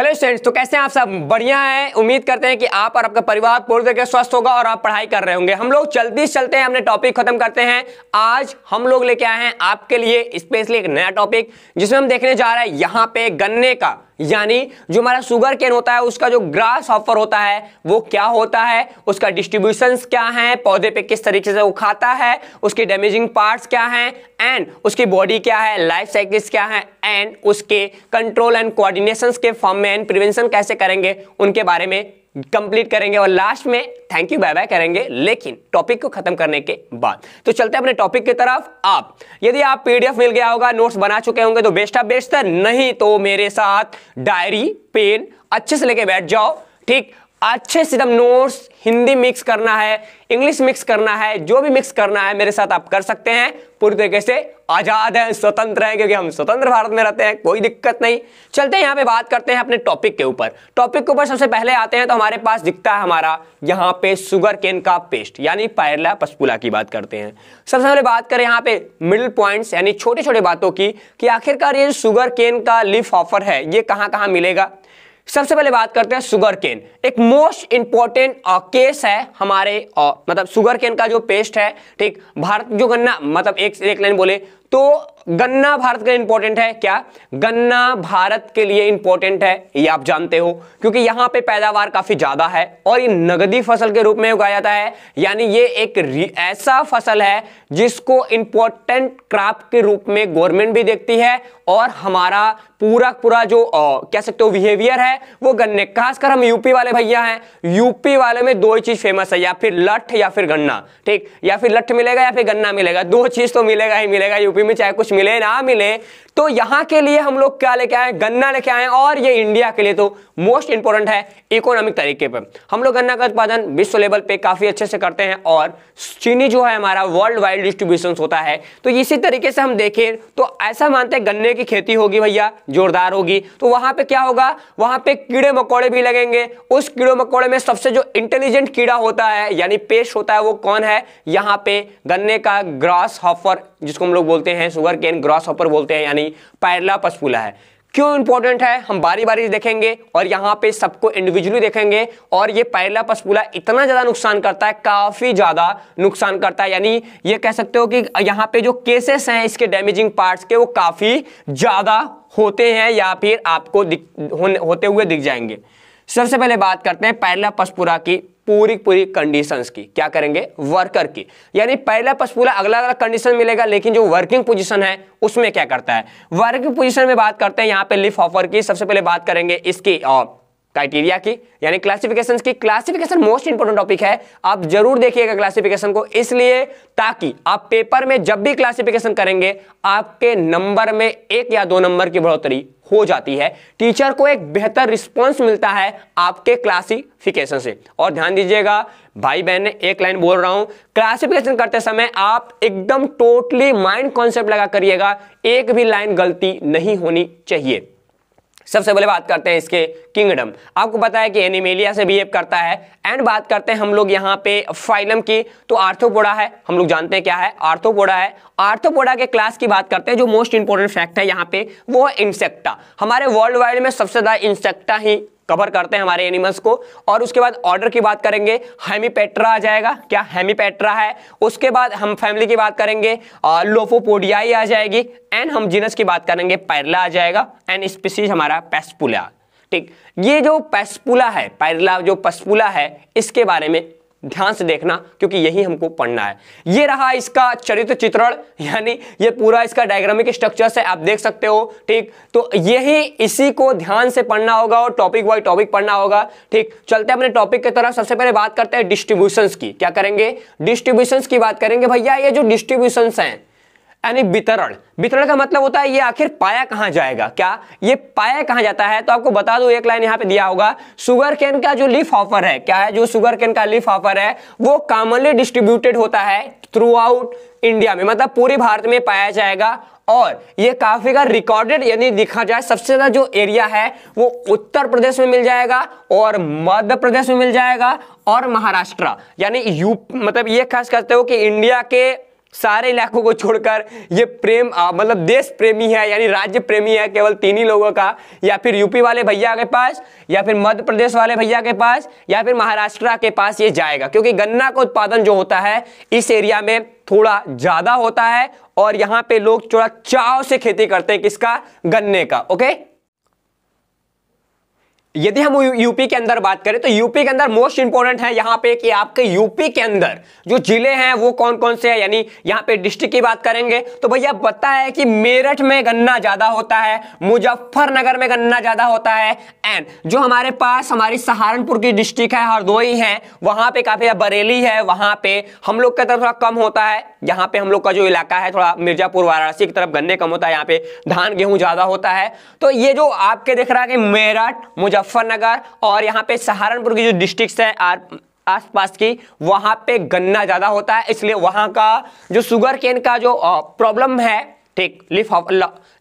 hello students तो कैसे हैं आप सब बढ़िया हैं उम्मीद करते हैं कि आप और आपका परिवार पूरी तरह स्वस्थ होगा और आप पढ़ाई कर रहे होंगे हम लोग जल्दी चलते हैं अपने टॉपिक खत्म करते हैं आज हम लोग लेके आए हैं आपके लिए स्पेशली एक नया टॉपिक जिसमें हम देखने जा रहे हैं यहाँ पे गन्ने का यानी जो हमारा शुगर केन होता है उसका जो ग्रास ऑफर होता है वो क्या होता है उसका डिस्ट्रीब्यूशन क्या है पौधे पे किस तरीके से वो खाता है उसके डैमेजिंग पार्ट्स क्या हैं एंड उसकी बॉडी क्या है लाइफ साइकिल्स क्या है एंड उसके कंट्रोल एंड कोऑर्डिनेशन के फॉर्म में एंड प्रिवेंशन कैसे करेंगे उनके बारे में कंप्लीट करेंगे और लास्ट में थैंक यू बाय बाय करेंगे लेकिन टॉपिक को खत्म करने के बाद तो चलते हैं अपने टॉपिक की तरफ आप यदि आप पीडीएफ मिल गया होगा नोट्स बना चुके होंगे तो बेस्ट ऑफ बेस्ट नहीं तो मेरे साथ डायरी पेन अच्छे से लेके बैठ जाओ ठीक अच्छे से एकदम नोट्स हिंदी मिक्स करना है इंग्लिश मिक्स करना है जो भी मिक्स करना है मेरे साथ आप कर सकते हैं पूरी तरीके से आज़ाद है स्वतंत्र है क्योंकि हम स्वतंत्र भारत में रहते हैं कोई दिक्कत नहीं चलते हैं यहाँ पे बात करते हैं अपने टॉपिक के ऊपर टॉपिक के ऊपर सबसे पहले आते हैं तो हमारे पास दिखता है हमारा यहाँ पे शुगर केन का पेस्ट यानी पायरला पसपुला की बात करते हैं सबसे पहले बात करें यहाँ पे मिडिल पॉइंट्स यानी छोटे छोटे बातों की कि आखिरकार ये शुगर केन का लिफ ऑफर है ये कहाँ कहाँ मिलेगा सबसे पहले बात करते हैं शुगर केन एक मोस्ट इंपॉर्टेंट केस है हमारे आ, मतलब सुगर केन का जो पेस्ट है ठीक भारत जो गन्ना मतलब एक एक लाइन बोले तो गन्ना भारत के लिए इंपॉर्टेंट है क्या गन्ना भारत के लिए इंपॉर्टेंट है ये आप जानते हो क्योंकि यहां पे पैदावार काफी ज्यादा है और ये नगदी फसल के रूप में उगाया जाता है यानी ये एक ऐसा फसल है जिसको इंपॉर्टेंट क्राप के रूप में गवर्नमेंट भी देखती है और हमारा पूरा पूरा जो आ, कह सकते हो बिहेवियर है वो गन्ने खासकर हम यूपी वाले भैया हैं यूपी वाले में दो ही चीज फेमस है या फिर लठ या फिर गन्ना ठीक या फिर लठ मिलेगा या फिर गन्ना मिलेगा दो चीज तो मिलेगा ही मिलेगा यूपी यूपी में चाहे कुछ मिले ना मिले तो यहां के लिए हम लोग क्या लेके आए गन्ना लेके आए और ये इंडिया के लिए तो मोस्ट इंपॉर्टेंट है इकोनॉमिक तरीके पर हम लोग गन्ना का उत्पादन विश्व लेवल पे काफी अच्छे से करते हैं और चीनी जो है हमारा वर्ल्ड वाइड डिस्ट्रीब्यूशन होता है तो इसी तरीके से हम देखें तो ऐसा मानते हैं गन्ने की खेती होगी भैया जोरदार होगी तो वहां पर क्या होगा वहां पर कीड़े मकोड़े भी लगेंगे उस कीड़े मकोड़े में सबसे जो इंटेलिजेंट कीड़ा होता है यानी पेश होता है वो कौन है यहाँ पे गन्ने का ग्रास हॉफर जिसको हम लोग बोलते हैं बोलते हैं शुगर केन ग्रॉस हॉपर बोलते हैं यानी पैरला पसपुला है क्यों इंपॉर्टेंट है हम बारी बारी देखेंगे और यहाँ पे सबको इंडिविजुअली देखेंगे और ये पैरला पसपुला इतना ज़्यादा नुकसान करता है काफ़ी ज़्यादा नुकसान करता है यानी ये कह सकते हो कि यहाँ पे जो केसेस हैं इसके डैमेजिंग पार्ट्स के वो काफ़ी ज़्यादा होते हैं या फिर आपको होते हुए दिख जाएंगे सबसे पहले बात करते हैं पहला पसपुरा की पूरी पूरी कंडीशंस की क्या करेंगे वर्कर की यानी पहला पसपुरा अगला अलग कंडीशन मिलेगा लेकिन जो वर्किंग पोजीशन है उसमें क्या करता है वर्किंग पोजीशन में बात करते हैं यहां पे लिफ ऑफर की सबसे पहले बात करेंगे इसकी और क्राइटेरिया की यानी क्लासिफिकेशन की क्लासिफिकेशन मोस्ट इंपोर्टेंट टॉपिक है आप जरूर देखिएगा क्लासिफिकेशन को इसलिए ताकि आप पेपर में जब भी क्लासिफिकेशन करेंगे आपके नंबर में एक या दो नंबर की बढ़ोतरी हो जाती है टीचर को एक बेहतर रिस्पॉन्स मिलता है आपके क्लासिफिकेशन से और ध्यान दीजिएगा भाई बहन एक लाइन बोल रहा हूं क्लासिफिकेशन करते समय आप एकदम टोटली माइंड कॉन्सेप्ट लगा करिएगा एक भी लाइन गलती नहीं होनी चाहिए सबसे पहले बात करते हैं इसके किंगडम आपको पता है कि एनिमेलिया से बिहेव करता है एंड बात करते हैं हम लोग यहाँ पे फाइलम की तो आर्थोपोडा है हम लोग जानते हैं क्या है आर्थोपोडा है आर्थोपोडा के क्लास की बात करते हैं जो मोस्ट इंपोर्टेंट फैक्ट है यहाँ पे वो है इंसेक्टा हमारे वर्ल्ड वाइड में सबसे ज़्यादा इंसेक्टा ही कवर करते हैं हमारे एनिमल्स को और उसके बाद ऑर्डर की बात करेंगे हेमीपेट्रा आ जाएगा क्या हेमीपेट्रा है उसके बाद हम फैमिली की बात करेंगे लोफोपोडियाई आ जाएगी एंड हम जीनस की बात करेंगे पैरला आ जाएगा एंड स्पीसीज हमारा पेस्पुला ठीक ये जो पेस्पुला है पैरला जो पेस्पुला है इसके बारे में ध्यान से देखना क्योंकि यही हमको पढ़ना है ये रहा इसका चरित्र चित्रण यानी ये पूरा इसका डायग्रामिक स्ट्रक्चर से आप देख सकते हो ठीक तो यही इसी को ध्यान से पढ़ना होगा और टॉपिक वाई टॉपिक पढ़ना होगा ठीक चलते हैं अपने टॉपिक की तरफ सबसे पहले बात करते हैं डिस्ट्रीब्यूशन की क्या करेंगे डिस्ट्रीब्यूशन की बात करेंगे भैया ये जो डिस्ट्रीब्यूशन हैं यानी वितरण वितरण का मतलब होता है ये आखिर पाया कहाँ जाएगा क्या ये पाया कहाँ जाता है तो आपको बता दो एक लाइन यहाँ पे दिया होगा शुगर केन का जो लीफ ऑफर है क्या है जो शुगर केन का लीफ ऑफर है वो कॉमनली डिस्ट्रीब्यूटेड होता है थ्रू आउट इंडिया में मतलब पूरे भारत में पाया जाएगा और ये काफी का रिकॉर्डेड यानी देखा जाए सबसे ज्यादा जो एरिया है वो उत्तर प्रदेश में मिल जाएगा और मध्य प्रदेश में मिल जाएगा और महाराष्ट्र यानी यू मतलब ये खास करते हो कि इंडिया के सारे इलाकों को छोड़कर ये प्रेम मतलब देश प्रेमी है यानी राज्य प्रेमी है केवल तीन ही लोगों का या फिर यूपी वाले भैया के पास या फिर मध्य प्रदेश वाले भैया के पास या फिर महाराष्ट्र के पास ये जाएगा क्योंकि गन्ना का उत्पादन जो होता है इस एरिया में थोड़ा ज़्यादा होता है और यहाँ पे लोग थोड़ा चाव से खेती करते हैं किसका गन्ने का ओके यदि हम यूपी के अंदर बात करें तो यूपी के अंदर मोस्ट इंपॉर्टेंट है यहाँ पे कि आपके यूपी के अंदर जो जिले हैं वो कौन कौन से हैं यानी यहाँ पे डिस्ट्रिक्ट की बात करेंगे तो भैया पता है कि मेरठ में गन्ना ज्यादा होता है मुजफ्फरनगर में गन्ना ज्यादा होता है एंड जो हमारे पास हमारी सहारनपुर की डिस्ट्रिक्ट है हरदोई है वहां पर काफी बरेली है वहां पे हम लोग का तरफ थोड़ा कम होता है यहाँ पे हम लोग का जो इलाका है थोड़ा मिर्जापुर वाराणसी की तरफ गन्ने कम होता है यहाँ पे धान गेहूं ज्यादा होता है तो ये जो आपके देख रहा है कि मेरठ मुजफ्फर मुजफ्फरनगर और यहाँ पे सहारनपुर की जो डिस्ट्रिक्ट है आर आसपास की वहाँ पे गन्ना ज़्यादा होता है इसलिए वहाँ का जो शुगर केन का जो प्रॉब्लम है ठीक लिफ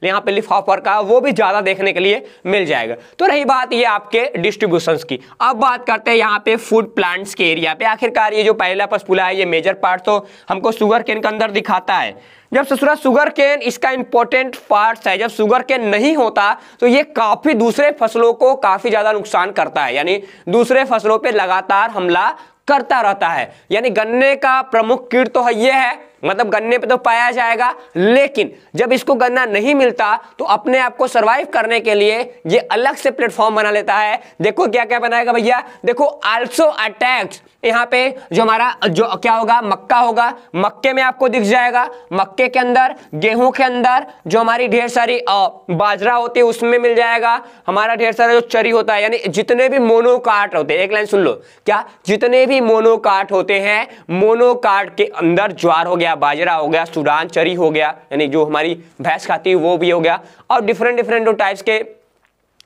यहाँ पे लिफाफर का वो भी ज़्यादा देखने के लिए मिल जाएगा तो रही बात ये आपके डिस्ट्रीब्यूशन की अब बात करते हैं यहाँ पे फूड प्लांट्स के एरिया पे आखिरकार ये जो पहला पसपुला है ये मेजर पार्ट तो हमको शुगर केन के अंदर दिखाता है जब ससुरा शुगर केन इसका इंपॉर्टेंट पार्ट है जब शुगर केन नहीं होता तो ये काफ़ी दूसरे फसलों को काफ़ी ज़्यादा नुकसान करता है यानी दूसरे फसलों पर लगातार हमला करता रहता है यानी गन्ने का प्रमुख कीट तो है ये है मतलब गन्ने पे तो पाया जाएगा लेकिन जब इसको गन्ना नहीं मिलता तो अपने आप को सर्वाइव करने के लिए ये अलग से प्लेटफॉर्म बना लेता है देखो क्या क्या बनाएगा भैया देखो आल्सो अटैक्स यहाँ पे जो हमारा जो क्या होगा मक्का होगा मक्के में आपको दिख जाएगा मक्के के अंदर गेहूं के अंदर जो हमारी ढेर सारी बाजरा होती है उसमें मिल जाएगा हमारा ढेर सारा जो चरी होता है यानी जितने भी मोनोकार्ट होते हैं एक लाइन सुन लो क्या जितने भी मोनोकार्ट होते हैं मोनोकार्ट के अंदर ज्वार हो गया बाजरा हो गया सुरान चरी हो गया यानी जो हमारी भैंस खाती है वो भी हो गया और डिफरेंट डिफरेंट जो टाइप्स के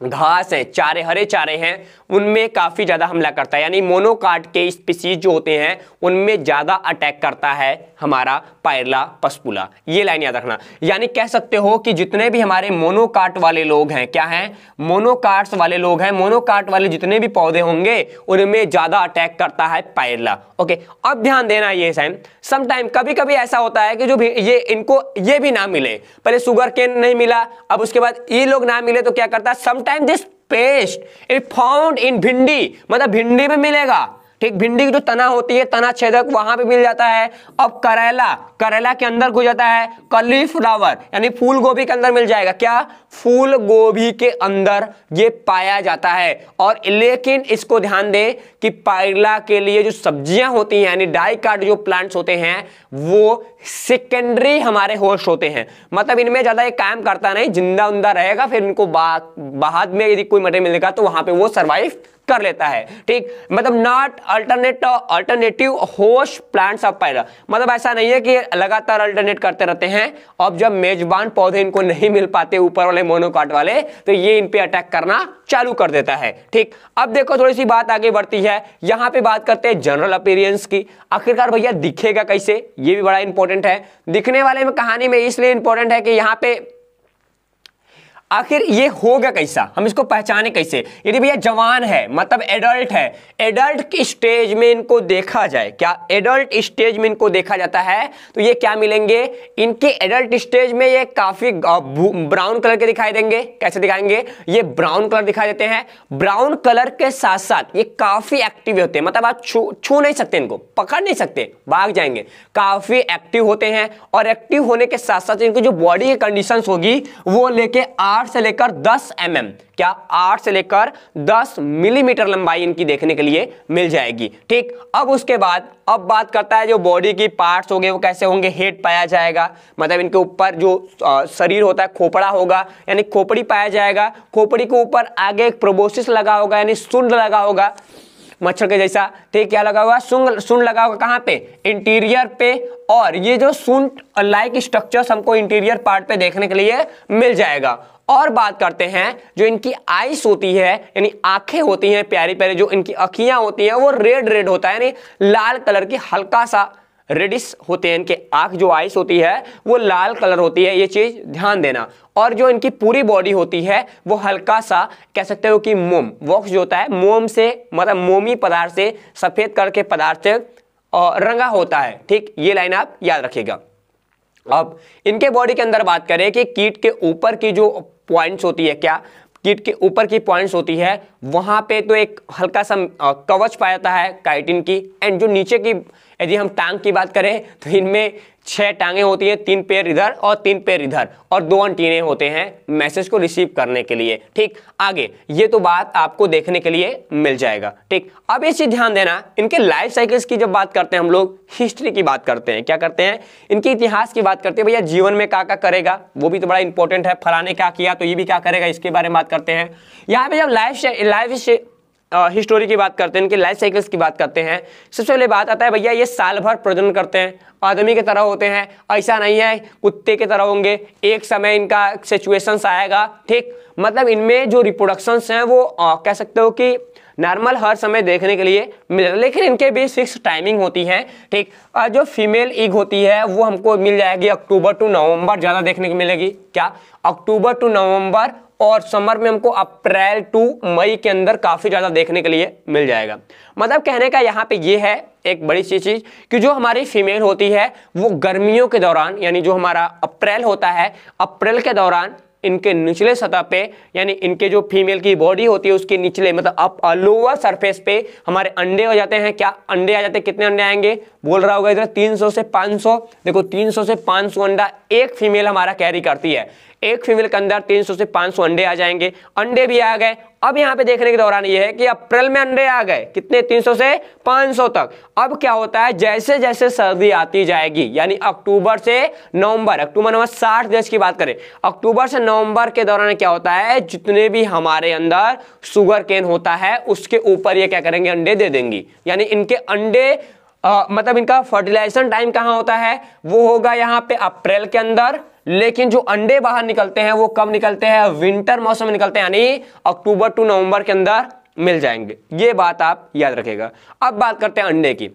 घास हैं चारे हरे चारे हैं उनमें काफ़ी ज़्यादा हमला करता है यानी मोनोकाट के स्पीसीज जो होते हैं उनमें ज़्यादा अटैक करता है हमारा पायरला पसपुला ये लाइन याद रखना यानी कह सकते हो कि जितने भी हमारे मोनोकार्ट वाले लोग हैं क्या हैं मोनोकाट्स वाले लोग हैं मोनोकार्ट वाले जितने भी पौधे होंगे उनमें ज़्यादा अटैक करता है पायरला ओके अब ध्यान देना ये साइन समटाइम कभी कभी ऐसा होता है कि जो भी ये इनको ये भी ना मिले पहले सुगर केन नहीं मिला अब उसके बाद ये लोग ना मिले तो क्या करता है sometime this pest it found in भिंडी मतलब भिंडी में मिलेगा ठीक भिंडी की जो तना होती है तना छेदक वहां पे मिल जाता है अब करेला करेला के अंदर घुस जाता है कली फ्लावर यानी फूल गोभी के अंदर मिल जाएगा क्या फूल गोभी के अंदर ये पाया जाता है और लेकिन इसको ध्यान दें कि पायला के लिए जो सब्जियां होती हैं यानी डाई कार्ड जो प्लांट्स होते हैं वो सेकेंडरी हमारे होस्ट होते हैं मतलब इनमें ज्यादा एक काम करता नहीं जिंदा उंदा रहेगा फिर इनको बाद में यदि कोई मटेरियल मिलेगा तो वहां पर वो सर्वाइव कर लेता है ठीक मतलब not alternate alternative host plants of पायरा मतलब ऐसा नहीं है कि लगातार अल्टरनेट करते रहते हैं अब जब मेजबान पौधे इनको नहीं मिल पाते ऊपर वाले मोनोकाट वाले तो ये इन पे अटैक करना चालू कर देता है ठीक अब देखो थोड़ी सी बात आगे बढ़ती है यहां पे बात करते हैं जनरल अपीरियंस की आखिरकार भैया दिखेगा कैसे ये भी बड़ा इंपॉर्टेंट है दिखने वाले में कहानी में इसलिए इंपॉर्टेंट है कि यहां पे आखिर ये होगा कैसा हम इसको पहचाने कैसे यदि भैया जवान है मतलब एडल्ट है एडल्ट की स्टेज में इनको देखा जाए क्या एडल्ट स्टेज में इनको देखा जाता है तो ये क्या मिलेंगे इनके एडल्ट स्टेज में ये काफ़ी ब्राउन कलर के दिखाई देंगे कैसे दिखाएंगे ये ब्राउन कलर दिखाई देते हैं ब्राउन कलर के साथ साथ ये काफ़ी एक्टिव होते हैं मतलब आप छू छू नहीं सकते इनको पकड़ नहीं सकते भाग जाएंगे काफ़ी एक्टिव होते हैं और एक्टिव होने के साथ साथ इनकी जो बॉडी की कंडीशन होगी वो लेके आ आठ से लेकर दस एम mm, क्या आठ से लेकर दस मिलीमीटर mm लंबाई इनकी देखने के लिए मिल जाएगी ठीक अब उसके बाद अब बात करता है जो बॉडी की पार्ट्स होंगे वो कैसे होंगे हेड पाया जाएगा मतलब इनके ऊपर जो शरीर होता है खोपड़ा होगा यानी खोपड़ी पाया जाएगा खोपड़ी के ऊपर आगे एक प्रोबोसिस लगा होगा यानी सुंड लगा होगा मच्छर के जैसा ठीक क्या लगा हुआ सुंग सुन लगा हुआ कहाँ पे इंटीरियर पे और ये जो सुन लाइक स्ट्रक्चर्स हमको इंटीरियर पार्ट पे देखने के लिए मिल जाएगा और बात करते हैं जो इनकी आइस होती है यानी आंखें होती हैं प्यारी प्यारी जो इनकी अखियां होती हैं वो रेड रेड होता है यानी लाल कलर की हल्का सा रेडिस होते हैं इनके आंख जो आइस होती है वो लाल कलर होती है ये चीज़ ध्यान देना और जो इनकी पूरी बॉडी होती है वो हल्का सा कह सकते हो कि मोम वॉक्स जो होता है मोम से मतलब मोमी पदार्थ से सफ़ेद कलर के पदार्थ और रंगा होता है ठीक ये लाइन आप याद रखिएगा अब इनके बॉडी के अंदर बात करें कि कीट के ऊपर की जो पॉइंट्स होती है क्या कीट के ऊपर की पॉइंट्स होती है वहाँ पे तो एक हल्का सा कवच पाया जाता है काइटिन की एंड जो नीचे की यदि हम टांग की बात करें तो इनमें छह टांगे होती हैं तीन पैर इधर और तीन पैर इधर और दो अंटीने होते हैं मैसेज को रिसीव करने के लिए ठीक आगे ये तो बात आपको देखने के लिए मिल जाएगा ठीक अब ये चीज ध्यान देना इनके लाइफ साइकिल्स की जब बात करते हैं हम लोग हिस्ट्री की बात करते हैं क्या करते हैं इनके इतिहास की बात करते हैं भैया जीवन में क्या क्या करेगा वो भी तो बड़ा इंपॉर्टेंट है फलाने क्या किया तो ये भी क्या करेगा इसके बारे में बात करते हैं यहाँ पे जब लाइफ लाइफ हिस्टोरी की बात करते हैं इनके लाइफ साइकिल्स की बात करते हैं सबसे पहले बात आता है भैया ये साल भर प्रजनन करते हैं आदमी की तरह होते हैं ऐसा नहीं है कुत्ते की तरह होंगे एक समय इनका सिचुएशंस आएगा ठीक मतलब इनमें जो रिप्रोडक्शंस हैं वो आ, कह सकते हो कि नॉर्मल हर समय देखने के लिए मिल जाता है लेकिन इनके भी फिक्स टाइमिंग होती है ठीक और जो फीमेल ईग होती है वो हमको मिल जाएगी अक्टूबर टू नवंबर ज़्यादा देखने को मिलेगी क्या अक्टूबर टू नवंबर और समर में हमको अप्रैल टू मई के अंदर काफ़ी ज़्यादा देखने के लिए मिल जाएगा मतलब कहने का यहाँ पे ये है एक बड़ी सी चीज़ कि जो हमारी फीमेल होती है वो गर्मियों के दौरान यानी जो हमारा अप्रैल होता है अप्रैल के दौरान इनके निचले सतह पे यानी इनके जो फीमेल की बॉडी होती है उसके निचले मतलब अप लोअर सरफेस पे हमारे अंडे हो जाते हैं क्या अंडे आ जाते हैं कितने अंडे आएंगे बोल रहा होगा इधर 300 से 500 देखो 300 से 500 अंडा एक फीमेल हमारा कैरी करती है एक फीमेल के अंदर 300 से 500 अंडे आ जाएंगे अंडे भी आ गए अब यहाँ पे देखने के दौरान ये है कि अप्रैल में अंडे आ गए कितने 300 से 500 तक अब क्या होता है जैसे जैसे सर्दी आती जाएगी यानी अक्टूबर से नवंबर अक्टूबर नवंबर साठ देश की बात करें अक्टूबर से नवंबर के दौरान क्या होता है जितने भी हमारे अंदर शुगर केन होता है उसके ऊपर ये क्या करेंगे अंडे दे देंगी यानी इनके अंडे आ, मतलब इनका फर्टिलाइजेशन टाइम कहाँ होता है वो होगा यहां पे अप्रैल के अंदर लेकिन जो अंडे बाहर निकलते हैं वो कब निकलते हैं विंटर मौसम में निकलते हैं यानी अक्टूबर टू नवंबर के अंदर मिल जाएंगे ये बात आप याद रखेगा अब बात करते हैं अंडे की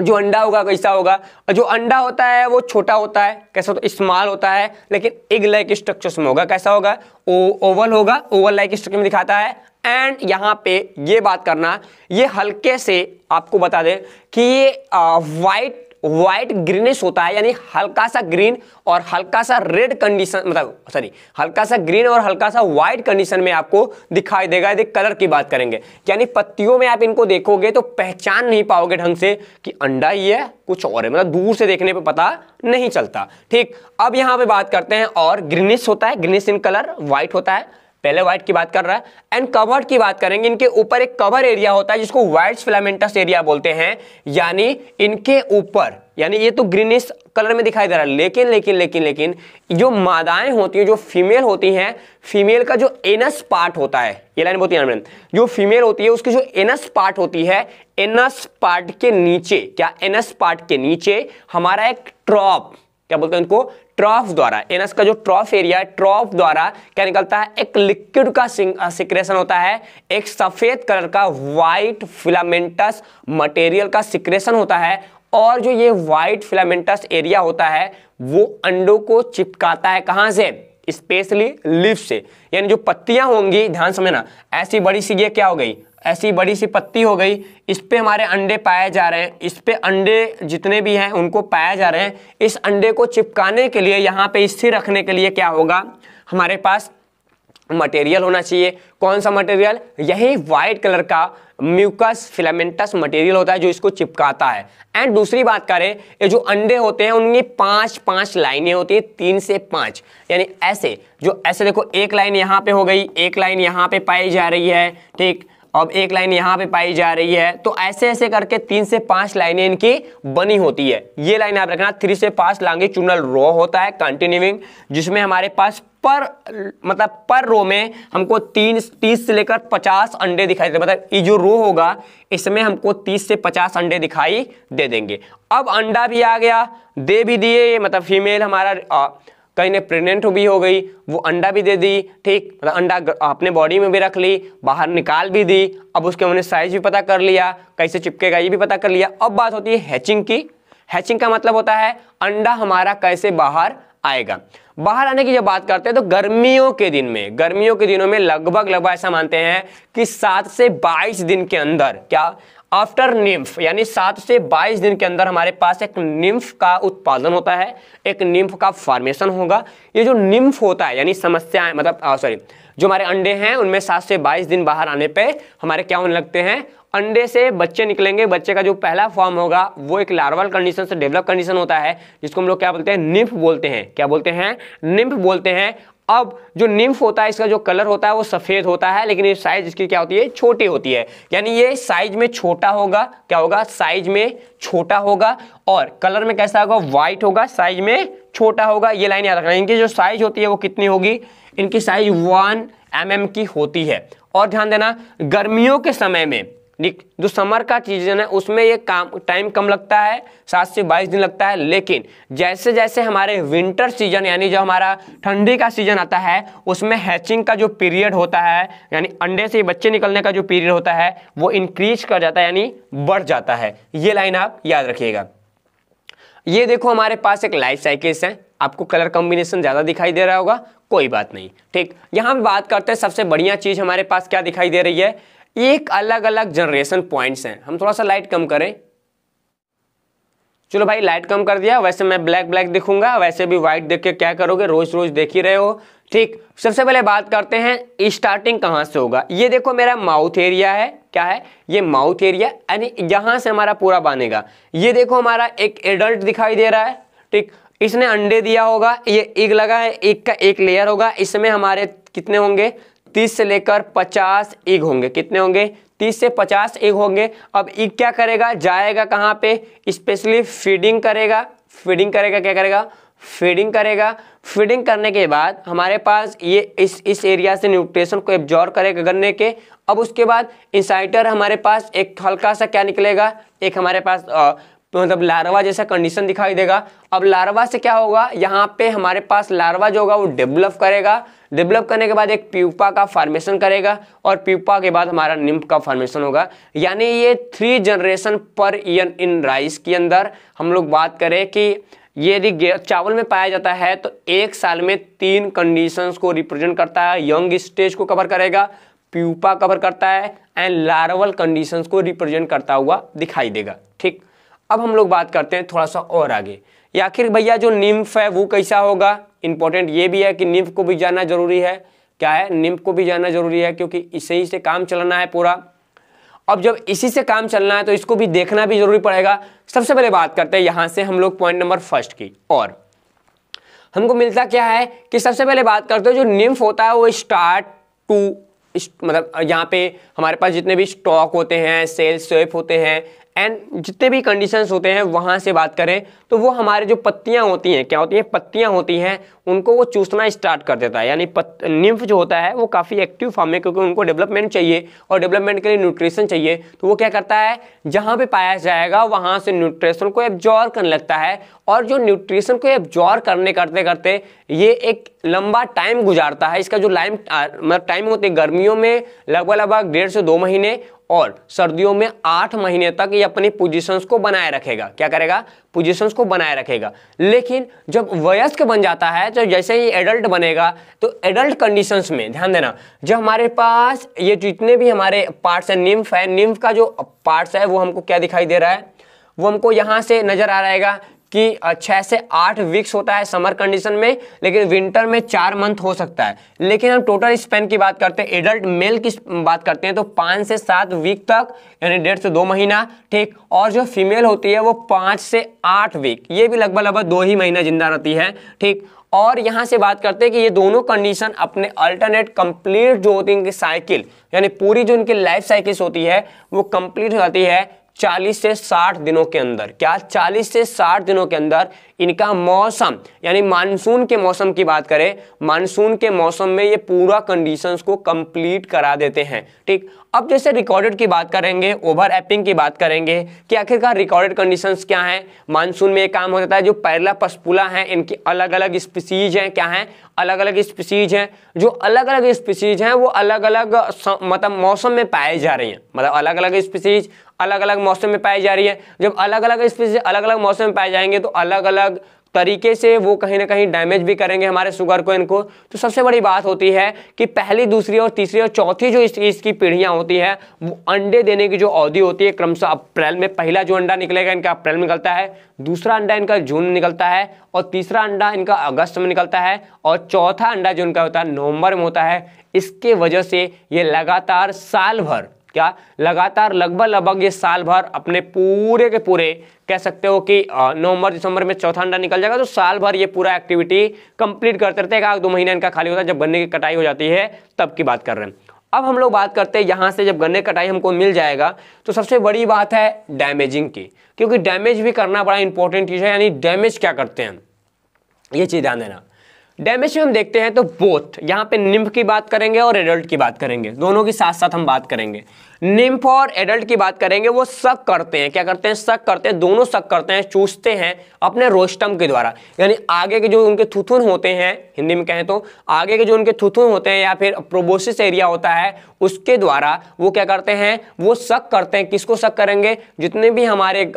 जो अंडा होगा कैसा होगा और जो अंडा होता है वो छोटा होता है कैसा होता है स्मॉल होता है लेकिन एग लाइक स्ट्रक्चर में होगा कैसा होगा ओ ओवल होगा ओवल लाइक स्ट्रक्चर में दिखाता है एंड यहाँ पे ये बात करना ये हल्के से आपको बता दें कि ये वाइट व्हाइट ग्रीनिश होता है यानी हल्का सा ग्रीन और हल्का सा रेड कंडीशन मतलब सॉरी हल्का सा ग्रीन और हल्का सा व्हाइट कंडीशन में आपको दिखाई देगा यदि कलर की बात करेंगे यानी पत्तियों में आप इनको देखोगे तो पहचान नहीं पाओगे ढंग से कि अंडा ही है कुछ और है मतलब दूर से देखने पर पता नहीं चलता ठीक अब यहां पे बात करते हैं और ग्रीनिश होता है ग्रीनिश इन कलर व्हाइट होता है पहले व्हाइट की बात कर रहा है एंड कवर्ड की बात करेंगे इनके ऊपर एक कवर एरिया होता है जिसको व्हाइट फिलामेंटस एरिया बोलते हैं यानी इनके ऊपर यानी ये तो ग्रीनिश कलर में दिखाई दे रहा है लेकिन लेकिन लेकिन लेकिन जो मादाएं होती हैं जो फीमेल होती हैं फीमेल का जो एनस पार्ट होता है ये लाइन बोलती है जो फीमेल होती है उसकी जो एनस पार्ट होती है एनस पार्ट के नीचे क्या एनस पार्ट के नीचे हमारा एक ट्रॉप क्या बोलते हैं इनको ट्रॉफ द्वारा एनस का जो ट्रॉफ एरिया है ट्रॉफ द्वारा क्या निकलता है एक लिक्विड का सिक्रेशन होता है एक सफेद कलर का व्हाइट फिलामेंटस मटेरियल का सिक्रेशन होता है और जो ये व्हाइट फिलामेंटस एरिया होता है वो अंडों को चिपकाता है कहां से स्पेशली लीफ से यानी जो पत्तियां होंगी ध्यान समझना ऐसी बड़ी सी ये क्या हो गई ऐसी बड़ी सी पत्ती हो गई इस पर हमारे अंडे पाए जा रहे हैं इस पर अंडे जितने भी हैं उनको पाए जा रहे हैं इस अंडे को चिपकाने के लिए यहाँ पे स्थिर रखने के लिए क्या होगा हमारे पास मटेरियल होना चाहिए कौन सा मटेरियल यही वाइट कलर का म्यूकस फिलामेंटस मटेरियल होता है जो इसको चिपकाता है एंड दूसरी बात करें ये जो अंडे होते हैं उनकी पांच पांच लाइनें होती है तीन से पांच यानी ऐसे जो ऐसे देखो एक लाइन यहाँ पे हो गई एक लाइन यहाँ पे पाई जा रही है ठीक अब एक लाइन यहाँ पे पाई जा रही है तो ऐसे ऐसे करके तीन से पांच लाइनें इनकी बनी होती है ये लाइन आप रखना थ्री से पांच चुनल रो होता है कंटिन्यूइंग जिसमें हमारे पास पर मतलब पर रो में हमको तीन तीस से लेकर पचास अंडे दिखाई देते मतलब ये जो रो होगा इसमें हमको तीस से पचास अंडे दिखाई दे देंगे अब अंडा भी आ गया दे भी दिए मतलब फीमेल हमारा कहीं ने प्रेग्नेंट भी हो गई वो अंडा भी दे दी ठीक मतलब अंडा अपने बॉडी में भी रख ली बाहर निकाल भी दी अब उसके उन्होंने साइज भी पता कर लिया कैसे चिपकेगा ये भी पता कर लिया अब बात होती है हैचिंग की हैचिंग का मतलब होता है अंडा हमारा कैसे बाहर आएगा बाहर आने की जब बात करते हैं तो गर्मियों के दिन में गर्मियों के दिनों में लगभग लगभग ऐसा मानते हैं कि सात से बाईस दिन के अंदर क्या आफ्टर निम्फ यानी सात से बाईस दिन के अंदर हमारे पास एक निम्फ का उत्पादन होता है एक निम्फ का फॉर्मेशन होगा ये जो निम्फ होता है यानी समस्याएं मतलब सॉरी जो हमारे अंडे हैं उनमें सात से बाईस दिन बाहर आने पे हमारे क्या होने लगते हैं अंडे से बच्चे निकलेंगे बच्चे का जो पहला फॉर्म होगा वो एक लार्वल कंडीशन से डेवलप कंडीशन होता है जिसको हम लोग क्या बोलते हैं निम्फ बोलते हैं क्या बोलते हैं निम्फ बोलते हैं अब जो निम्फ होता है इसका जो कलर होता है वो सफ़ेद होता है लेकिन ये साइज इसकी क्या होती है छोटी होती है यानी ये साइज में छोटा होगा क्या होगा साइज में छोटा होगा और कलर में कैसा होगा वाइट होगा साइज में छोटा होगा ये लाइन याद रखना इनकी जो साइज होती है वो कितनी होगी इनकी साइज वन एम की होती है और ध्यान देना गर्मियों के समय में जो समर का सीजन है उसमें ये काम टाइम कम लगता है सात से बाईस दिन लगता है लेकिन जैसे जैसे हमारे विंटर सीजन यानी जो हमारा ठंडी का सीजन आता है उसमें हैचिंग का जो पीरियड होता है यानी अंडे से बच्चे निकलने का जो पीरियड होता है वो इंक्रीज कर जाता है यानी बढ़ जाता है ये लाइन आप याद रखिएगा ये देखो हमारे पास एक लाइफ साइकिल्स है आपको कलर कॉम्बिनेशन ज़्यादा दिखाई दे रहा होगा कोई बात नहीं ठीक यहाँ हम बात करते हैं सबसे बढ़िया चीज़ हमारे पास क्या दिखाई दे रही है एक अलग अलग जनरेशन पॉइंट्स हैं हम थोड़ा सा लाइट कम करें चलो भाई लाइट कम कर दिया वैसे मैं ब्लैक ब्लैक दिखूंगा वैसे भी व्हाइट देख के क्या करोगे रोज रोज देख ही रहे हो ठीक सबसे पहले बात करते हैं स्टार्टिंग कहाँ से होगा ये देखो मेरा माउथ एरिया है क्या है ये माउथ एरिया यानी यहाँ से हमारा पूरा बनेगा ये देखो हमारा एक एडल्ट दिखाई दे रहा है ठीक इसने अंडे दिया होगा ये एक लगा है एक का एक लेयर होगा इसमें हमारे कितने होंगे तीस से लेकर पचास ईग होंगे कितने होंगे तीस से पचास ईग होंगे अब ईग क्या करेगा जाएगा कहाँ पे स्पेशली फीडिंग करेगा फीडिंग करेगा क्या करेगा फीडिंग करेगा फीडिंग करने के बाद हमारे पास ये इस इस एरिया से न्यूट्रिशन को एब्जॉर्व करेगा गन्ने के अब उसके बाद इंसाइटर हमारे पास एक हल्का सा क्या निकलेगा एक हमारे पास तो मतलब लार्वा जैसा कंडीशन दिखाई देगा अब लार्वा से क्या होगा यहाँ पे हमारे पास लार्वा जो होगा वो डेवलप करेगा डेवलप करने के बाद एक प्यूपा का फॉर्मेशन करेगा और प्यूपा के बाद हमारा निम्प का फॉर्मेशन होगा यानी ये three generation per year in rice के अंदर हम लोग बात करें कि ये यदि चावल में पाया जाता है तो एक साल में तीन कंडीशंस को रिप्रेजेंट करता है यंग स्टेज को कवर करेगा प्यूपा कवर करता है एंड लार्वल कंडीशंस को रिप्रेजेंट करता हुआ दिखाई देगा ठीक अब हम लोग बात करते हैं थोड़ा सा और आगे या आखिर भैया जो निम्फ है वो कैसा होगा इंपॉर्टेंट ये भी है कि निम्फ को भी जानना जरूरी है क्या है निम्फ को भी जानना जरूरी है क्योंकि इसे ही से काम चलाना है पूरा अब जब इसी से काम चलना है तो इसको भी देखना भी जरूरी पड़ेगा सबसे पहले बात करते हैं यहाँ से हम लोग पॉइंट नंबर फर्स्ट की और हमको मिलता क्या है कि सबसे पहले बात करते हैं जो निम्फ होता है वो स्टार्ट टू मतलब यहाँ पे हमारे पास जितने भी स्टॉक होते हैं सेल्स स्वेप होते हैं एंड जितने भी कंडीशंस होते हैं वहाँ से बात करें तो वो हमारे जो पत्तियाँ होती हैं क्या होती हैं पत्तियाँ होती हैं उनको वो चूसना स्टार्ट कर देता है यानी पत् निम्फ जो होता है वो काफ़ी एक्टिव फॉर्म है क्योंकि उनको डेवलपमेंट चाहिए और डेवलपमेंट के लिए न्यूट्रिशन चाहिए तो वो क्या करता है जहाँ पर पाया जाएगा वहाँ से न्यूट्रिशन को एब्जॉर्व करने लगता है और जो न्यूट्रिशन को एब्जॉर्व करने करते करते ये एक लंबा टाइम गुजारता है इसका जो लाइम मतलब टाइम होते गर्मियों में लगभग लगभग डेढ़ से दो महीने और सर्दियों में आठ महीने तक ये अपनी पोजीशंस को बनाए रखेगा क्या करेगा पोजीशंस को बनाए रखेगा लेकिन जब वयस्क बन जाता है तो जैसे ही एडल्ट बनेगा तो एडल्ट कंडीशंस में ध्यान देना जब हमारे पास ये जितने भी हमारे पार्ट्स हैं निम्फ है निम्फ का जो पार्ट्स है वो हमको क्या दिखाई दे रहा है वो हमको यहाँ से नज़र आ रहेगा कि छः से आठ वीक्स होता है समर कंडीशन में लेकिन विंटर में चार मंथ हो सकता है लेकिन हम टोटल स्पेन की बात करते हैं एडल्ट मेल की बात करते हैं तो पाँच से सात वीक तक यानी डेढ़ से दो महीना ठीक और जो फीमेल होती है वो पाँच से आठ वीक ये भी लगभग लगभग दो ही महीना जिंदा रहती है ठीक और यहाँ से बात करते हैं कि ये दोनों कंडीशन अपने अल्टरनेट कंप्लीट जो होती है इनकी साइकिल यानी पूरी जो इनकी लाइफ साइकिल्स होती है वो कंप्लीट हो जाती है 40 से 60 दिनों के अंदर क्या 40 से 60 दिनों के अंदर इनका मौसम यानी मानसून के मौसम की बात करें मानसून के मौसम में ये पूरा कंडीशंस को कंप्लीट करा देते हैं ठीक अब जैसे रिकॉर्डेड की बात करेंगे ओवर एपिंग की बात करेंगे कि आखिरकार रिकॉर्डेड कंडीशंस क्या हैं मानसून में ये काम हो जाता है जो पैरला पसपुला है इनकी अलग अलग स्पीसीज हैं क्या हैं अलग अलग स्पीसीज हैं जो अलग अलग स्पीसीज हैं वो अलग अलग मतलब मौसम में पाए जा रही हैं मतलब अलग अलग स्पीसीज अलग अलग मौसम में पाई जा रही है जब अलग अलग स्पीसीज अलग अलग मौसम में पाए जाएंगे तो अलग अलग अलग तरीके से वो कहीं ना कहीं डैमेज भी करेंगे हमारे शुगर को इनको तो सबसे बड़ी बात होती है कि पहली दूसरी और तीसरी और चौथी जो इस इसकी पीढ़ियां होती है वो अंडे देने की जो अवधि होती है क्रमशः अप्रैल में पहला जो अंडा निकलेगा इनका अप्रैल में निकलता है दूसरा अंडा इनका जून में निकलता है और तीसरा अंडा इनका अगस्त में निकलता है और चौथा अंडा जो इनका होता है नवंबर में होता है इसके वजह से ये लगातार साल भर क्या लगातार लगभग लगभग ये साल भर अपने पूरे के पूरे कह सकते हो कि नवंबर दिसंबर में चौथा अंडा निकल जाएगा तो साल भर ये पूरा एक्टिविटी कंप्लीट करते रहते हैं दो महीना इनका खाली होता है जब गन्ने की कटाई हो जाती है तब की बात कर रहे हैं अब हम लोग बात करते हैं यहाँ से जब गन्ने कटाई हमको मिल जाएगा तो सबसे बड़ी बात है डैमेजिंग की क्योंकि डैमेज भी करना बड़ा इंपॉर्टेंट चीज़ है यानी डैमेज क्या करते हैं ये चीज़ ध्यान देना डैमेज में हम देखते हैं तो बोथ यहाँ पे निम्फ की बात करेंगे और एडल्ट की बात करेंगे दोनों के साथ साथ हम बात करेंगे निम्फ और एडल्ट की बात करेंगे वो शक करते हैं क्या करते हैं शक करते हैं दोनों शक करते हैं चूसते हैं अपने रोस्टम के द्वारा यानी आगे के जो उनके थुथुन होते हैं हिंदी में कहें तो आगे के जो उनके थुथुन होते हैं या फिर प्रोबोसिस एरिया होता है उसके द्वारा वो क्या करते हैं वो शक करते हैं किसको शक करेंगे जितने भी हमारे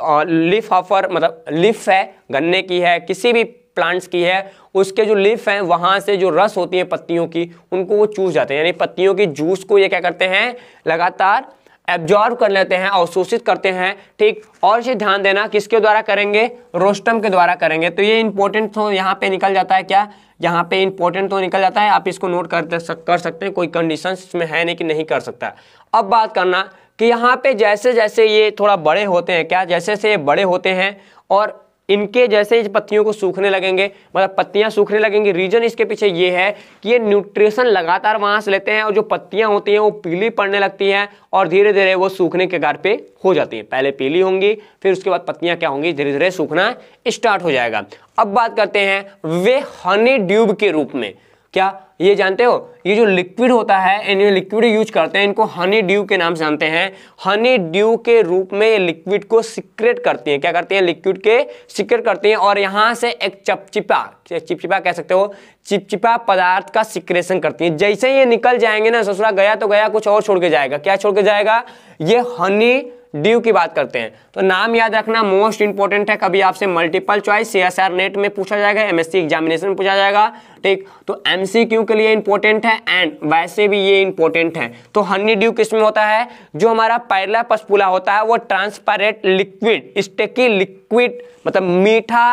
लिफ हफर मतलब लिफ है गन्ने की है किसी भी प्लांट्स की है उसके जो लिफ हैं वहाँ से जो रस होती है पत्तियों की उनको वो चूस जाते हैं यानी पत्तियों के जूस को ये क्या करते हैं लगातार एब्जॉर्व कर लेते हैं अवशोषित करते हैं ठीक और ये ध्यान देना किसके द्वारा करेंगे रोस्टम के द्वारा करेंगे तो ये इंपॉर्टेंट तो यहाँ पे निकल जाता है क्या यहाँ पे इंपॉर्टेंट तो निकल जाता है आप इसको नोट कर कर सकते हैं कोई कंडीशन इसमें है नहीं कि नहीं कर सकता अब बात करना कि यहाँ पे जैसे जैसे ये थोड़ा बड़े होते हैं क्या जैसे जैसे ये बड़े होते हैं और इनके जैसे इस पत्तियों को सूखने लगेंगे मतलब पत्तियां सूखने लगेंगी रीजन इसके पीछे ये है कि ये न्यूट्रिशन लगातार वहां से लेते हैं और जो पत्तियां होती हैं वो पीली पड़ने लगती हैं और धीरे धीरे वो सूखने के कार पे हो जाती हैं पहले पीली होंगी फिर उसके बाद पत्तियां क्या होंगी धीरे धीरे सूखना स्टार्ट हो जाएगा अब बात करते हैं वे हनी ड्यूब के रूप में क्या ये जानते हो ये जो लिक्विड होता है एंड लिक्विड यूज करते हैं इनको हनी ड्यू के नाम से जानते हैं हनी ड्यू के रूप में ये लिक्विड को सिक्रेट करती हैं क्या करती हैं लिक्विड के सिक्रेट करती हैं और यहाँ से एक चपचिपा चिपचिपा कह सकते हो चिपचिपा पदार्थ का सिक्रेशन करती हैं जैसे ये निकल जाएंगे ना ससुरा गया तो गया कुछ और छोड़ के जाएगा क्या छोड़ के जाएगा ये हनी ड्यू की बात करते हैं तो नाम याद रखना मोस्ट इंपॉर्टेंट है कभी आपसे मल्टीपल चॉइस सी नेट में पूछा जाएगा एमएससी एग्जामिनेशन पूछा जाएगा ठीक तो एमसीक्यू के लिए इंपॉर्टेंट है एंड वैसे भी ये इंपॉर्टेंट है तो हनी ड्यू किसमें होता है जो हमारा पैरला पसपुला होता है वो ट्रांसपेरेंट लिक्विड स्टेकी लिक्विड मतलब मीठा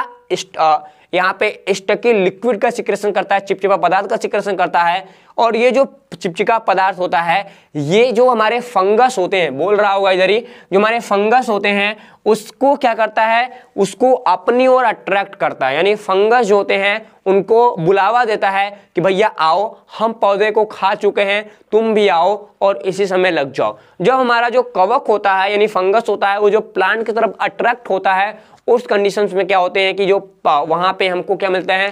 यहाँ पे स्टकी लिक्विड का सिक्रेशन करता है चिपचिपा पदार्थ का सिक्रेशन करता है और ये जो चिपचिपा पदार्थ होता है ये जो हमारे फंगस होते हैं बोल रहा होगा इधर ही जो हमारे फंगस होते हैं उसको क्या करता है उसको अपनी ओर अट्रैक्ट करता है यानी फंगस जो होते हैं उनको बुलावा देता है कि भैया आओ हम पौधे को खा चुके हैं तुम भी आओ और इसी समय लग जाओ जब हमारा जो कवक होता है यानी फंगस होता है वो जो प्लांट की तरफ अट्रैक्ट होता है उस कंडीशंस में क्या होते हैं कि जो वहाँ पे हमको क्या मिलता है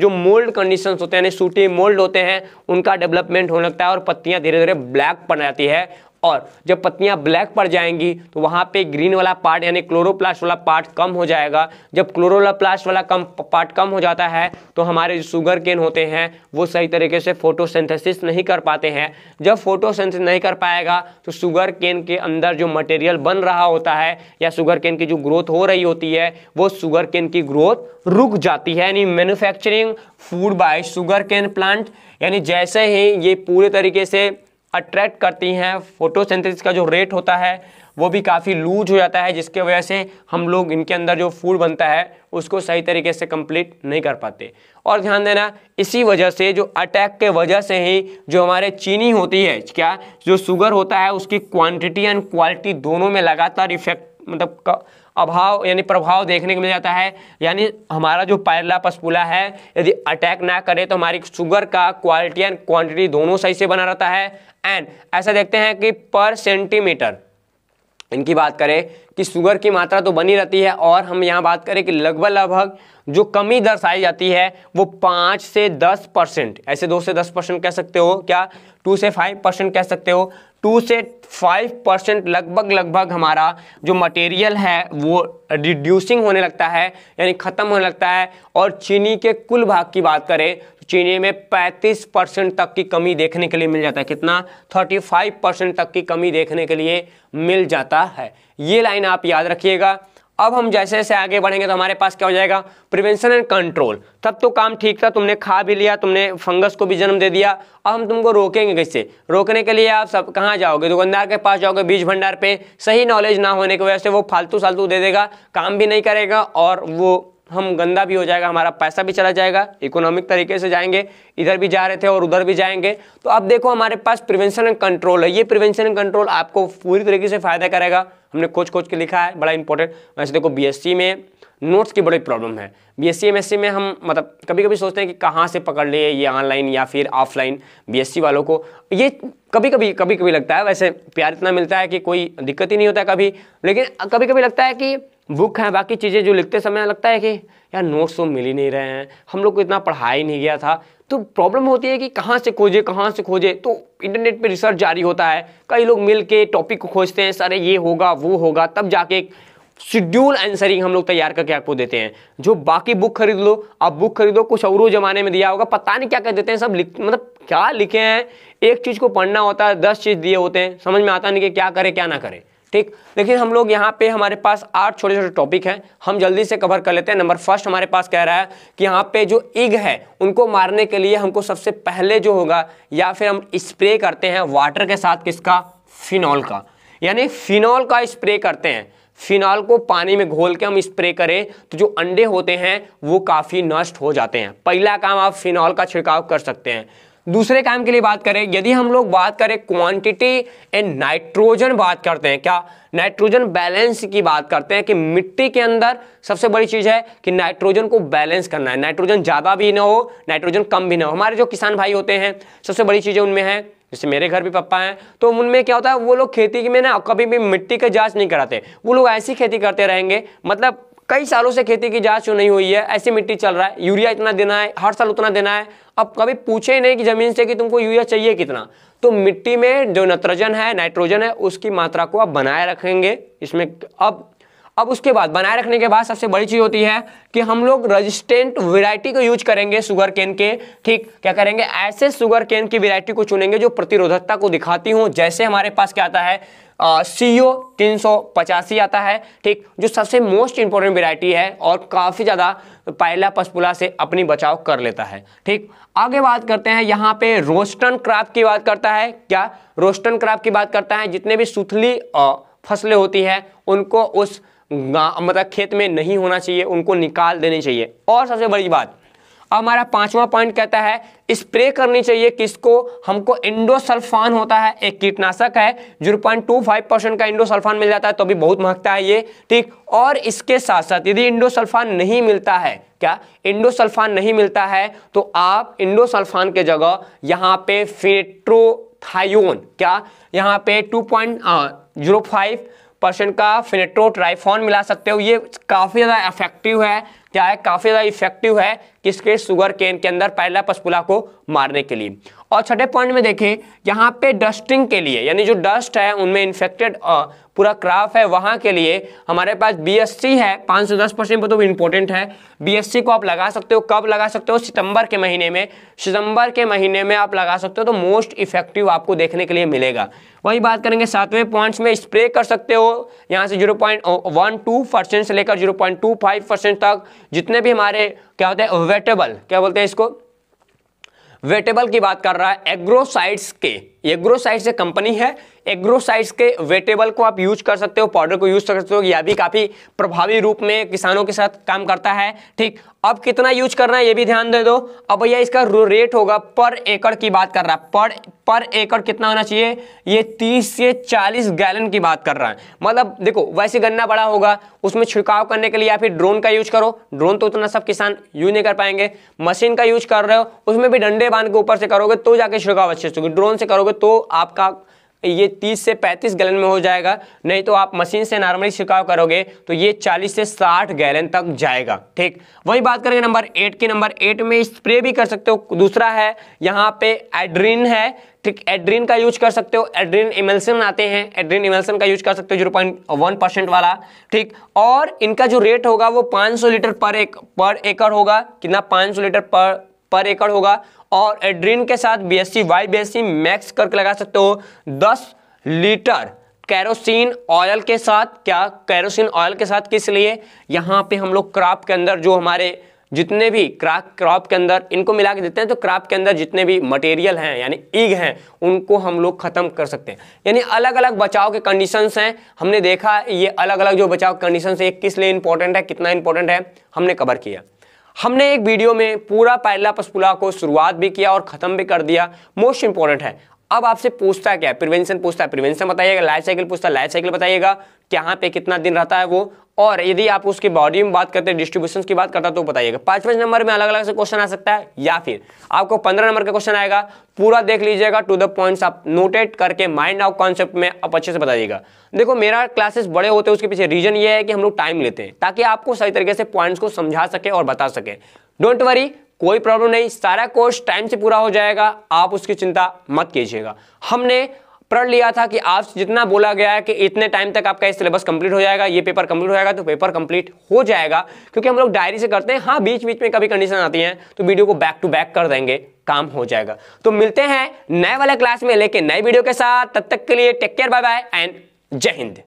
जो मोल्ड कंडीशंस होते हैं सूटी मोल्ड होते हैं उनका डेवलपमेंट होने लगता है और पत्तियाँ धीरे धीरे ब्लैक बन जाती है और जब पत्तियां ब्लैक पड़ जाएंगी तो वहाँ पे ग्रीन वाला पार्ट यानी क्लोरोप्लास्ट वाला पार्ट कम हो जाएगा जब क्लोरोप्लास्ट वाला कम पार्ट कम हो जाता है तो हमारे जो शुगर केन होते हैं वो सही तरीके से फोटोसिंथेसिस नहीं कर पाते हैं जब फोटोसिंथेसिस नहीं कर पाएगा तो शुगर केन के अंदर जो मटेरियल बन रहा होता है या शुगर केन की जो ग्रोथ हो रही होती है वो शुगर केन की ग्रोथ रुक जाती है यानी manufacturing food by sugarcane plant यानी जैसे ही ये पूरे तरीके से अट्रैक्ट करती हैं फोटोसिंथेसिस का जो रेट होता है वो भी काफ़ी लूज हो जाता है जिसके वजह से हम लोग इनके अंदर जो फूड बनता है उसको सही तरीके से कंप्लीट नहीं कर पाते और ध्यान देना इसी वजह से जो अटैक के वजह से ही जो हमारे चीनी होती है क्या जो शुगर होता है उसकी क्वांटिटी एंड क्वालिटी दोनों में लगातार इफेक्ट मतलब अभाव यानी प्रभाव देखने को मिल जाता है यानी हमारा जो पायला पसपुला है यदि अटैक ना करे तो हमारी शुगर का क्वालिटी एंड क्वांटिटी दोनों सही से बना रहता है एंड ऐसा देखते हैं कि पर सेंटीमीटर इनकी बात करें कि शुगर की मात्रा तो बनी रहती है और हम यहाँ बात करें कि लगभग लगभग जो कमी दर्शाई जाती है वो पाँच से दस परसेंट ऐसे दो से दस परसेंट कह सकते हो क्या टू से फाइव परसेंट कह सकते हो टू से फाइव परसेंट लगभग लगभग हमारा जो मटेरियल है वो रिड्यूसिंग होने लगता है यानी ख़त्म होने लगता है और चीनी के कुल भाग की बात करें तो चीनी में 35 परसेंट तक की कमी देखने के लिए मिल जाता है कितना 35 परसेंट तक की कमी देखने के लिए मिल जाता है ये लाइन आप याद रखिएगा अब हम जैसे जैसे आगे बढ़ेंगे तो हमारे पास क्या हो जाएगा प्रिवेंशन एंड कंट्रोल तब तो काम ठीक था तुमने खा भी लिया तुमने फंगस को भी जन्म दे दिया अब हम तुमको रोकेंगे कैसे रोकने के लिए आप सब कहाँ जाओगे दुकानदार के पास जाओगे बीज भंडार पे सही नॉलेज ना होने की वजह से वो फालतू फालतू दे देगा काम भी नहीं करेगा और वो हम गंदा भी हो जाएगा हमारा पैसा भी चला जाएगा इकोनॉमिक तरीके से जाएंगे इधर भी जा रहे थे और उधर भी जाएंगे तो अब देखो हमारे पास प्रिवेंशन एंड कंट्रोल है ये प्रिवेंशन एंड कंट्रोल आपको पूरी तरीके से फायदा करेगा हमने खोज खोज के लिखा है बड़ा इंपॉर्टेंट वैसे देखो बीएससी में नोट्स की बड़ी प्रॉब्लम है बी एस सी में हम मतलब कभी कभी सोचते हैं कि कहाँ से पकड़ लिए ये ऑनलाइन या फिर ऑफलाइन बी वालों को ये कभी कभी कभी कभी लगता है वैसे प्यार इतना मिलता है कि कोई दिक्कत ही नहीं होता कभी लेकिन कभी कभी लगता है कि बुक है बाकी चीज़ें जो लिखते समय लगता है कि यार नोट्स तो मिल ही नहीं रहे हैं हम लोग को इतना पढ़ा ही नहीं गया था तो प्रॉब्लम होती है कि कहाँ से खोजे कहाँ से खोजे तो इंटरनेट पे रिसर्च जारी होता है कई लोग मिल के टॉपिक को खोजते हैं सारे ये होगा वो होगा तब जाके शेड्यूल आंसरिंग हम लोग तैयार करके आपको देते हैं जो बाकी बुक खरीद लो आप बुक खरीदो कुछ और जमाने में दिया होगा पता नहीं क्या कह देते हैं सब लिख मतलब क्या लिखे हैं एक चीज़ को पढ़ना होता है दस चीज़ दिए होते हैं समझ में आता नहीं कि क्या करें क्या ना करें ठीक लेकिन हम लोग यहाँ पे हमारे पास आठ छोटे छोटे टॉपिक हैं हम जल्दी से कवर कर लेते हैं नंबर फर्स्ट हमारे पास कह रहा है कि यहाँ पे जो इग है उनको मारने के लिए हमको सबसे पहले जो होगा या फिर हम स्प्रे करते हैं वाटर के साथ किसका फिनॉल का यानी फिनॉल का स्प्रे करते हैं फिनॉल को पानी में घोल के हम स्प्रे करें तो जो अंडे होते हैं वो काफ़ी नष्ट हो जाते हैं पहला काम आप फिनॉल का छिड़काव कर सकते हैं दूसरे काम के लिए बात करें यदि हम लोग बात करें क्वांटिटी एंड नाइट्रोजन बात करते हैं क्या नाइट्रोजन बैलेंस की बात करते हैं कि मिट्टी के अंदर सबसे बड़ी चीज़ है कि नाइट्रोजन को बैलेंस करना है नाइट्रोजन ज़्यादा भी ना हो नाइट्रोजन कम भी ना हो हमारे जो किसान भाई होते हैं सबसे बड़ी चीज़ें उनमें है जैसे मेरे घर भी पप्पा हैं तो उनमें क्या होता है वो लोग खेती में ना कभी भी मिट्टी का जांच नहीं कराते वो लोग ऐसी खेती करते रहेंगे मतलब कई सालों से खेती की जांच नहीं हुई है ऐसी मिट्टी चल रहा है यूरिया इतना देना है हर साल उतना देना है अब कभी पूछे ही नहीं कि जमीन से कि तुमको यूरिया चाहिए कितना तो मिट्टी में जो नत्रजन है नाइट्रोजन है उसकी मात्रा को आप बनाए रखेंगे इसमें अब अब उसके बाद बनाए रखने के बाद सबसे बड़ी चीज़ होती है कि हम लोग रजिस्टेंट वेरायटी को यूज करेंगे शुगर केन के ठीक क्या करेंगे ऐसे शुगर केन की वेरायटी को चुनेंगे जो प्रतिरोधकता को दिखाती हूँ जैसे हमारे पास क्या आता है सी ओ तीन सौ पचासी आता है ठीक जो सबसे मोस्ट इंपॉर्टेंट वेरायटी है और काफ़ी ज़्यादा पायला पसपुला से अपनी बचाव कर लेता है ठीक आगे बात करते हैं यहाँ पे रोस्टन क्राप की बात करता है क्या रोस्टन क्राप की बात करता है जितने भी सुथली फसलें होती हैं उनको उस मतलब खेत में नहीं होना चाहिए उनको निकाल देने चाहिए और सबसे बड़ी बात हमारा पांचवा पॉइंट कहता है स्प्रे करनी चाहिए किसको हमको इंडोसल्फान होता है एक कीटनाशक है zero point two five percent का इंडोसल्फान मिल जाता है तो भी बहुत महकता है ये ठीक और इसके साथ साथ यदि इंडोसल्फान नहीं मिलता है क्या इंडोसल्फान नहीं मिलता है तो आप इंडोसल्फान के जगह यहाँ पे फेट्रोथायोन क्या यहाँ पे two point zero five percent का ट्राइफोन मिला सकते हो ये काफ़ी ज़्यादा इफेक्टिव है क्या है काफ़ी ज़्यादा इफेक्टिव है किसके शुगर केन के अंदर पहला पसपुला को मारने के लिए और छठे पॉइंट में देखें यहाँ पे डस्टिंग के लिए यानी जो डस्ट है उनमें इन्फेक्टेड पूरा क्राफ है वहाँ के लिए हमारे पास बीएससी है दस परसेंट पर तो इम्पोर्टेंट है बीएससी को आप लगा सकते हो कब लगा सकते हो सितंबर के महीने में सितंबर के महीने में आप लगा सकते हो तो मोस्ट इफेक्टिव आपको देखने के लिए मिलेगा वही बात करेंगे सातवें पॉइंट्स में स्प्रे कर सकते हो यहाँ से zero point one two percent से लेकर zero point two five percent तक जितने भी हमारे क्या होते हैं वेटेबल क्या बोलते हैं इसको वेटेबल की बात कर रहा है एग्रोसाइट्स के एग्रोसाइट्स एक कंपनी है एग्रोसाइट्स के वेटेबल को आप यूज कर सकते हो पाउडर को यूज कर सकते हो यह भी काफ़ी प्रभावी रूप में किसानों के साथ काम करता है ठीक अब कितना यूज करना है ये भी ध्यान दे दो अब भैया इसका रेट होगा पर एकड़ की बात कर रहा है पर पर एकड़ कितना होना चाहिए ये 30 से 40 गैलन की बात कर रहा है मतलब देखो वैसे गन्ना बड़ा होगा उसमें छिड़काव करने के लिए या फिर ड्रोन का यूज करो ड्रोन तो उतना सब किसान यूज नहीं कर पाएंगे मशीन का यूज कर रहे हो उसमें भी डंडे बांध के ऊपर से करोगे तो जाके छिड़काव अच्छे से होगी ड्रोन से करोगे तो आपका ये 30 से 35 गैलन में हो जाएगा नहीं तो आप मशीन से नॉर्मली छिड़काव करोगे तो ये 40 से 60 गैलन तक जाएगा ठीक वही बात करेंगे नंबर एट की नंबर एट में स्प्रे भी कर सकते हो दूसरा है यहाँ पे एड्रीन है ठीक एड्रीन का यूज कर सकते हो एड्रीन इमल्सन आते हैं एड्रीन इमल्सन का यूज कर सकते हो जीरो पॉइंट वन परसेंट वाला ठीक और इनका जो रेट होगा वो 500 लीटर पर एक पर एकड़ होगा कितना 500 लीटर पर पर एकड़ होगा और एड्रीन के साथ B S C Y B S C mix करके लगा सकते हो दस लीटर कैरोसिन ऑयल के साथ क्या कैरोसिन ऑयल के साथ किस लिए यहाँ पे हम लोग क्रॉप के अंदर जो हमारे जितने भी क्रॉप क्रॉप के अंदर इनको मिला के देते हैं तो क्रॉप के अंदर जितने भी मटेरियल हैं यानी ईग हैं उनको हम लोग ख़त्म कर सकते हैं यानी अलग अलग बचाव के कंडीशंस हैं हमने देखा ये अलग अलग जो बचाव कंडीशंस है किस लिए इंपॉर्टेंट है कितना इंपॉर्टेंट है हमने कवर किया हमने एक वीडियो में पूरा पायला पसपुला को शुरुआत भी किया और ख़त्म भी कर दिया मोस्ट इंपॉर्टेंट है अब आपसे पूछता है क्या प्रिवेंशन पूछता है प्रिवेंशन बताइएगा लाइफ साइकिल पूछता है लाइफ साइकिल बताइएगा कहाँ पे कितना दिन रहता है वो और यदि आप उसके बॉडी में बात करते हैं डिस्ट्रीब्यूशन की बात करता तो बताइएगा पांच पांच नंबर में अलग अलग से क्वेश्चन आ सकता है या फिर आपको पंद्रह नंबर का क्वेश्चन आएगा पूरा देख लीजिएगा टू द पॉइंट्स आप नोटेट करके माइंड आउट कॉन्सेप्ट में आप अच्छे से बताइएगा देखो मेरा क्लासेस बड़े होते हैं उसके पीछे रीजन ये है कि हम लोग टाइम लेते हैं ताकि आपको सही तरीके से पॉइंट्स को समझा सके और बता सके डोंट वरी कोई प्रॉब्लम नहीं सारा कोर्स टाइम से पूरा हो जाएगा आप उसकी चिंता मत कीजिएगा हमने पढ़ लिया था कि आप जितना बोला गया है कि इतने टाइम तक आपका सिलेबस कंप्लीट हो जाएगा ये पेपर कंप्लीट हो जाएगा तो पेपर कंप्लीट हो जाएगा क्योंकि हम लोग डायरी से करते हैं हाँ बीच बीच में कभी कंडीशन आती है तो वीडियो को बैक टू बैक कर देंगे काम हो जाएगा तो मिलते हैं नए वाले क्लास में लेके नए वीडियो के साथ तब तक के लिए take care bye bye and Jai Hind